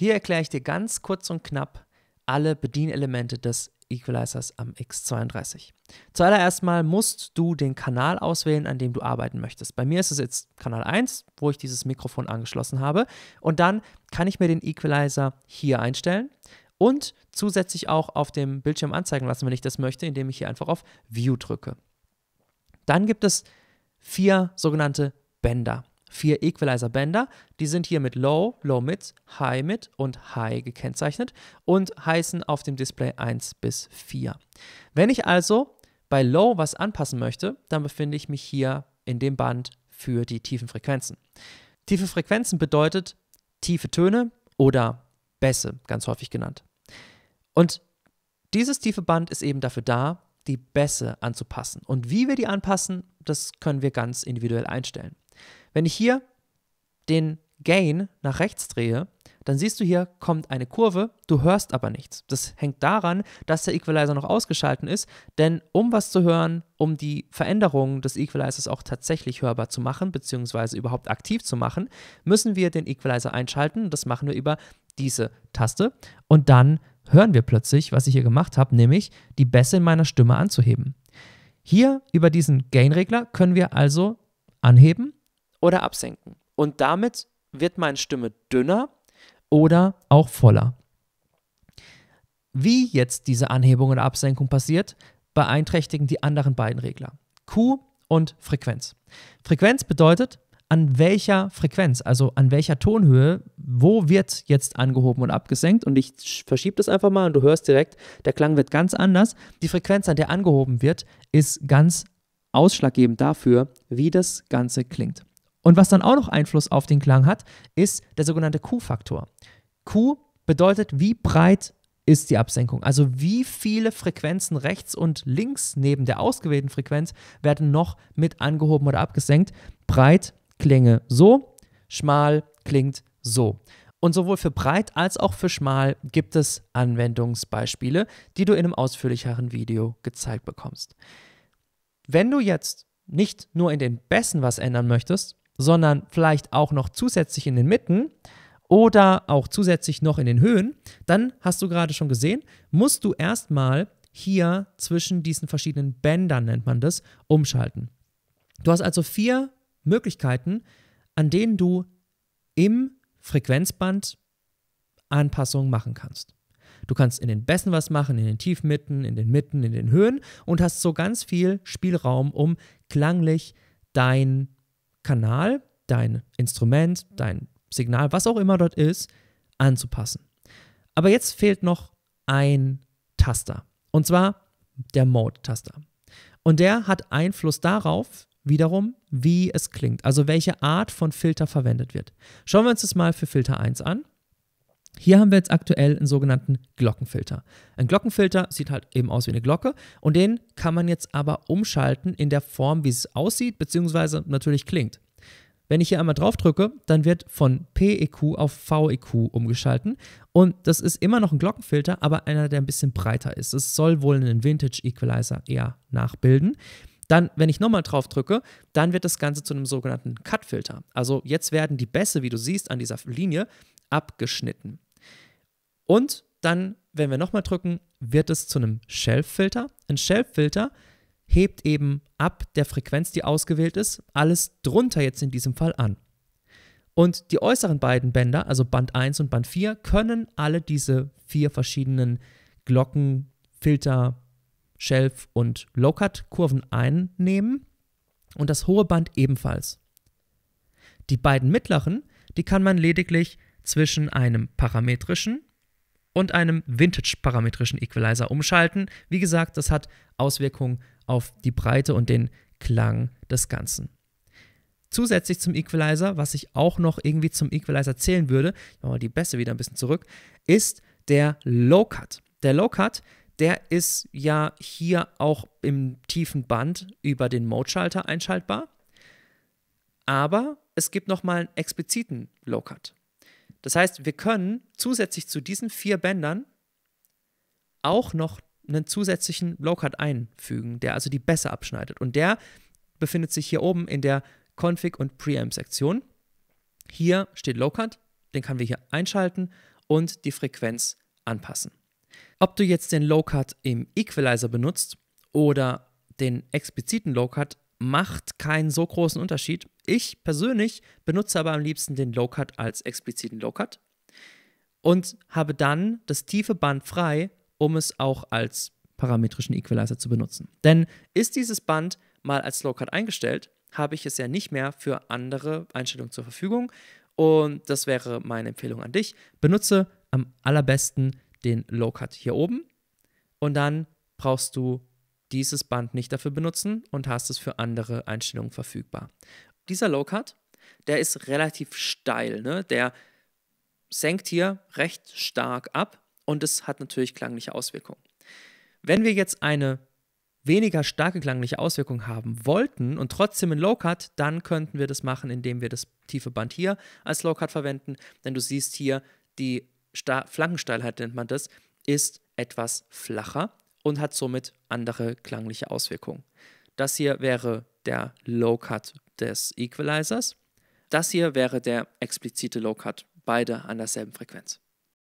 Hier erkläre ich dir ganz kurz und knapp alle Bedienelemente des Equalizers am X32. Zuallererst mal musst du den Kanal auswählen, an dem du arbeiten möchtest. Bei mir ist es jetzt Kanal 1, wo ich dieses Mikrofon angeschlossen habe. Und dann kann ich mir den Equalizer hier einstellen und zusätzlich auch auf dem Bildschirm anzeigen lassen, wenn ich das möchte, indem ich hier einfach auf View drücke. Dann gibt es vier sogenannte Bänder vier Equalizer-Bänder. Die sind hier mit Low, Low Mid, High Mid und High gekennzeichnet und heißen auf dem Display 1 bis 4. Wenn ich also bei Low was anpassen möchte, dann befinde ich mich hier in dem Band für die tiefen Frequenzen. Tiefe Frequenzen bedeutet tiefe Töne oder Bässe, ganz häufig genannt. Und dieses tiefe Band ist eben dafür da, die Bässe anzupassen. Und wie wir die anpassen, das können wir ganz individuell einstellen. Wenn ich hier den Gain nach rechts drehe, dann siehst du hier, kommt eine Kurve, du hörst aber nichts. Das hängt daran, dass der Equalizer noch ausgeschalten ist, denn um was zu hören, um die Veränderungen des Equalizers auch tatsächlich hörbar zu machen, beziehungsweise überhaupt aktiv zu machen, müssen wir den Equalizer einschalten. Das machen wir über diese Taste und dann hören wir plötzlich, was ich hier gemacht habe, nämlich die Bässe in meiner Stimme anzuheben. Hier über diesen Gain-Regler können wir also anheben oder absenken. Und damit wird meine Stimme dünner oder auch voller. Wie jetzt diese Anhebung oder Absenkung passiert, beeinträchtigen die anderen beiden Regler. Q und Frequenz. Frequenz bedeutet, an welcher Frequenz, also an welcher Tonhöhe, wo wird jetzt angehoben und abgesenkt. Und ich verschiebe das einfach mal und du hörst direkt, der Klang wird ganz anders. Die Frequenz, an der angehoben wird, ist ganz ausschlaggebend dafür, wie das Ganze klingt. Und was dann auch noch Einfluss auf den Klang hat, ist der sogenannte Q-Faktor. Q bedeutet, wie breit ist die Absenkung. Also wie viele Frequenzen rechts und links neben der ausgewählten Frequenz werden noch mit angehoben oder abgesenkt. Breit klinge so, schmal klingt so. Und sowohl für breit als auch für schmal gibt es Anwendungsbeispiele, die du in einem ausführlicheren Video gezeigt bekommst. Wenn du jetzt nicht nur in den Bässen was ändern möchtest, sondern vielleicht auch noch zusätzlich in den Mitten oder auch zusätzlich noch in den Höhen, dann hast du gerade schon gesehen, musst du erstmal hier zwischen diesen verschiedenen Bändern, nennt man das, umschalten. Du hast also vier Möglichkeiten, an denen du im Frequenzband Anpassungen machen kannst. Du kannst in den Bässen was machen, in den Tiefmitten, in den Mitten, in den Höhen und hast so ganz viel Spielraum, um klanglich dein Kanal dein Instrument, dein Signal, was auch immer dort ist, anzupassen. Aber jetzt fehlt noch ein Taster. Und zwar der Mode-Taster. Und der hat Einfluss darauf, wiederum, wie es klingt, also welche Art von Filter verwendet wird. Schauen wir uns das mal für Filter 1 an. Hier haben wir jetzt aktuell einen sogenannten Glockenfilter. Ein Glockenfilter sieht halt eben aus wie eine Glocke und den kann man jetzt aber umschalten in der Form, wie es aussieht, beziehungsweise natürlich klingt. Wenn ich hier einmal drauf drücke, dann wird von PEQ auf VEQ umgeschalten. Und das ist immer noch ein Glockenfilter, aber einer, der ein bisschen breiter ist. Es soll wohl einen Vintage Equalizer eher nachbilden. Dann, wenn ich nochmal drauf drücke, dann wird das Ganze zu einem sogenannten Cutfilter. Also jetzt werden die Bässe, wie du siehst, an dieser Linie abgeschnitten. Und dann, wenn wir nochmal drücken, wird es zu einem Shelf-Filter. Ein Shelf-Filter hebt eben ab der Frequenz, die ausgewählt ist, alles drunter jetzt in diesem Fall an. Und die äußeren beiden Bänder, also Band 1 und Band 4, können alle diese vier verschiedenen Glocken, Filter, Shelf und Low-Cut-Kurven einnehmen und das hohe Band ebenfalls. Die beiden mittleren, die kann man lediglich zwischen einem parametrischen und einem Vintage-parametrischen Equalizer umschalten. Wie gesagt, das hat Auswirkungen auf die Breite und den Klang des Ganzen. Zusätzlich zum Equalizer, was ich auch noch irgendwie zum Equalizer zählen würde, ich mache mal die Bässe wieder ein bisschen zurück, ist der Low Cut. Der Low Cut, der ist ja hier auch im tiefen Band über den Mode-Schalter einschaltbar. Aber es gibt nochmal einen expliziten Low Cut. Das heißt, wir können zusätzlich zu diesen vier Bändern auch noch einen zusätzlichen Low-Cut einfügen, der also die besser abschneidet. Und der befindet sich hier oben in der Config- und Preamp-Sektion. Hier steht Low-Cut, den können wir hier einschalten und die Frequenz anpassen. Ob du jetzt den Low-Cut im Equalizer benutzt oder den expliziten Low-Cut macht keinen so großen Unterschied. Ich persönlich benutze aber am liebsten den Low Cut als expliziten Low Cut und habe dann das tiefe Band frei, um es auch als parametrischen Equalizer zu benutzen. Denn ist dieses Band mal als Low Cut eingestellt, habe ich es ja nicht mehr für andere Einstellungen zur Verfügung. Und das wäre meine Empfehlung an dich. Benutze am allerbesten den Low Cut hier oben und dann brauchst du dieses Band nicht dafür benutzen und hast es für andere Einstellungen verfügbar. Dieser Low Cut, der ist relativ steil, ne? der senkt hier recht stark ab und es hat natürlich klangliche Auswirkungen. Wenn wir jetzt eine weniger starke klangliche Auswirkung haben wollten und trotzdem einen Low Cut, dann könnten wir das machen, indem wir das tiefe Band hier als Low Cut verwenden, denn du siehst hier, die Sta Flankensteilheit nennt man das, ist etwas flacher und hat somit andere klangliche Auswirkungen. Das hier wäre der Low Cut des Equalizers. Das hier wäre der explizite Low Cut, beide an derselben Frequenz.